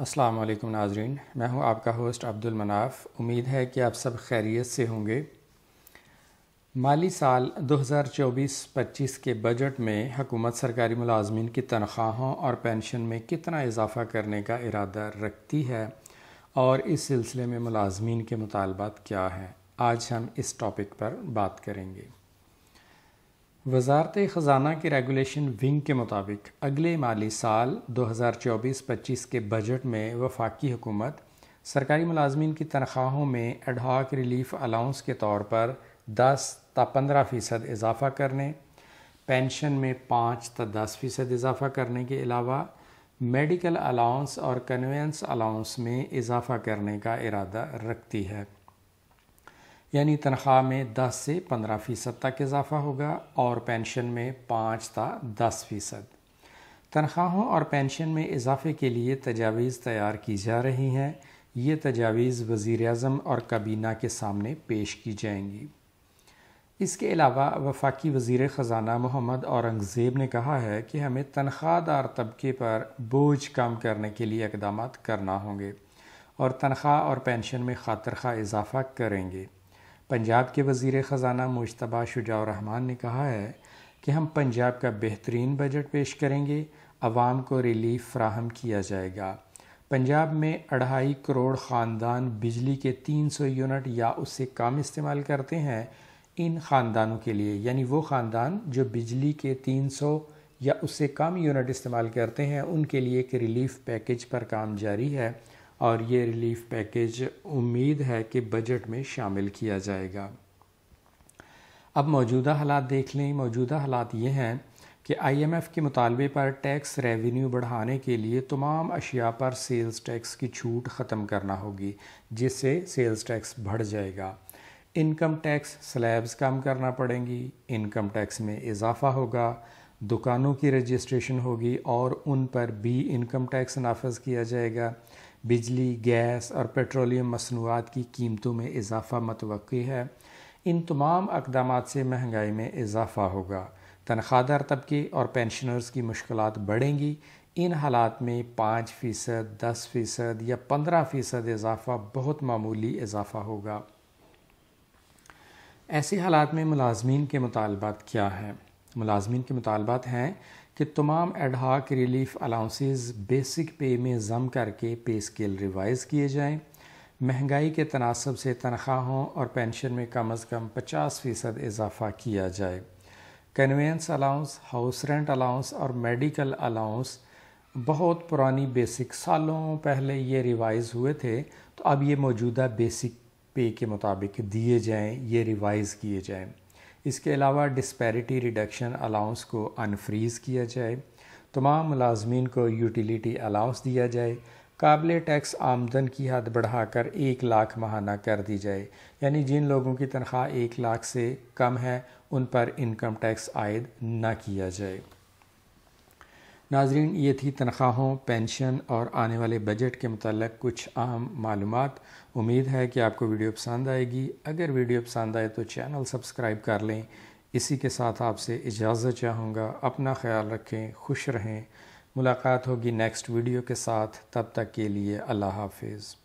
अस्सलाम वालेकुम नाजरीन मैं हूं आपका होस्ट अब्दुल मनाफ उम्मीद है कि आप सब खैरियत से होंगे माली साल 2024-25 के बजट में हुकूमत सरकारी मुलाजमीन की तनख्वाहों और पेंशन में कितना इजाफा करने का इरादा रखती है और इस सिलसिले में मुलाजमीन के मुतालबात क्या हैं आज हम इस टॉपिक पर बात करेंगे वजारत ख़जाना की रेगुलेशन विंग के मुताबिक अगले माली साल 2024-25 के बजट में वफाकी हुकूमत सरकारी मुलाजमीन की तनख्वाहों में एडहाक रिलीफ अलाउंस के तौर पर 10 ता 15 फ़ीसद इजाफ़ा करने पेंशन में 5 ता 10 फ़ीसद इजाफ़ा करने के अलावा मेडिकल अलाउंस और कन्वेंस अलाउंस में इजाफ़ा करने का इरादा रखती है यानी तनख्वाह में 10 से 15 फ़ीसद तक इजाफा होगा और पेंशन में 5 ता 10 फ़ीसद तनख्वाहों और पेंशन में इजाफे के लिए तजावीज़ तैयार की जा रही हैं ये तजावीज़ वज़ी अजम और काबीना के सामने पेश की जाएंगी इसके अलावा वफाकी वजीर ख़जाना मोहम्मद औरंगज़ेब ने कहा है कि हमें तनख्वाहदार तबके पर बोझ कम करने के लिए इकदाम करना होंगे और तनख्वाह और पेंशन में खातर खा इजाफा करेंगे पंजाब के वजीर ख़जाना मुशतबा शुजा रहमान ने कहा है कि हम पंजाब का बेहतरीन बजट पेश करेंगे आवाम को रिलीफ फ्राहम किया जाएगा पंजाब में अढ़ाई करोड़ ख़ानदान बिजली के 300 यूनिट या उससे कम इस्तेमाल करते हैं इन ख़ानदानों के लिए यानी वो ख़ानदान जो बिजली के 300 या उससे कम यूनिट इस्तेमाल करते हैं उनके लिए एक रिलीफ पैकेज पर काम जारी है और ये रिलीफ पैकेज उम्मीद है कि बजट में शामिल किया जाएगा अब मौजूदा हालात देख लें मौजूदा हालात ये हैं कि आईएमएफ के मुतालबे पर टैक्स रेवेन्यू बढ़ाने के लिए तमाम अशिया पर सेल्स टैक्स की छूट ख़त्म करना होगी जिससे सेल्स टैक्स बढ़ जाएगा इनकम टैक्स स्लैब्स कम करना पड़ेंगी इनकम टैक्स में इजाफा होगा दुकानों की रजिस्ट्रेशन होगी और उन पर भी इनकम टैक्स नाफज किया जाएगा बिजली गैस और पेट्रोलियम मसनूआत की कीमतों में इजाफा मतवक है इन तमाम अकदाम से महंगाई में इजाफा होगा तनख्वाहदार तबके और पेंशनर्स की मुश्किल बढ़ेंगी इन हालात में पाँच फ़ीसद दस फ़ीसद या पंद्रह फ़ीसद इजाफा बहुत मामूली इजाफा होगा ऐसे हालात में मुलाजमीन के मुतालबात क्या हैं मुलाजमीन के मुतालबात हैं कि तमाम एडहाक रिलीफ अलाउंसेस बेसिक पे में ज़म करके पे स्केल रिवाइज़ किए जाएँ महंगाई के तनासब से तनख्वाहों और पेंशन में कम अज़ कम पचास फ़ीसद इजाफ़ा किया जाए conveyance allowance house rent allowance और मेडिकल अलाउंस बहुत पुरानी बेसिक सालों पहले ये रिवाइज़ हुए थे तो अब ये मौजूदा बेसिक पे के मुताबिक दिए जाएं ये रिवाइज़ किए जाएं इसके अलावा डिस्पेरिटी रिडक्शन अलाउंस को अनफ्रीज़ किया जाए तमाम मुलाजमीन को यूटिलिटी अलाउंस दिया जाए काबिल टैक्स आमदन की हद बढ़ाकर एक लाख महाना कर दी जाए यानी जिन लोगों की तनख्वाह एक लाख से कम है उन पर इनकम टैक्स आयद ना किया जाए नाजरीन ये थी तनख्वाहों पेंशन और आने वाले बजट के मतलब कुछ अहम मालूम उम्मीद है कि आपको वीडियो पसंद आएगी अगर वीडियो पसंद आए तो चैनल सब्सक्राइब कर लें इसी के साथ आपसे इजाज़त चाहूँगा अपना ख्याल रखें खुश रहें मुलाकात होगी नेक्स्ट वीडियो के साथ तब तक के लिए अल्लाह हाफिज़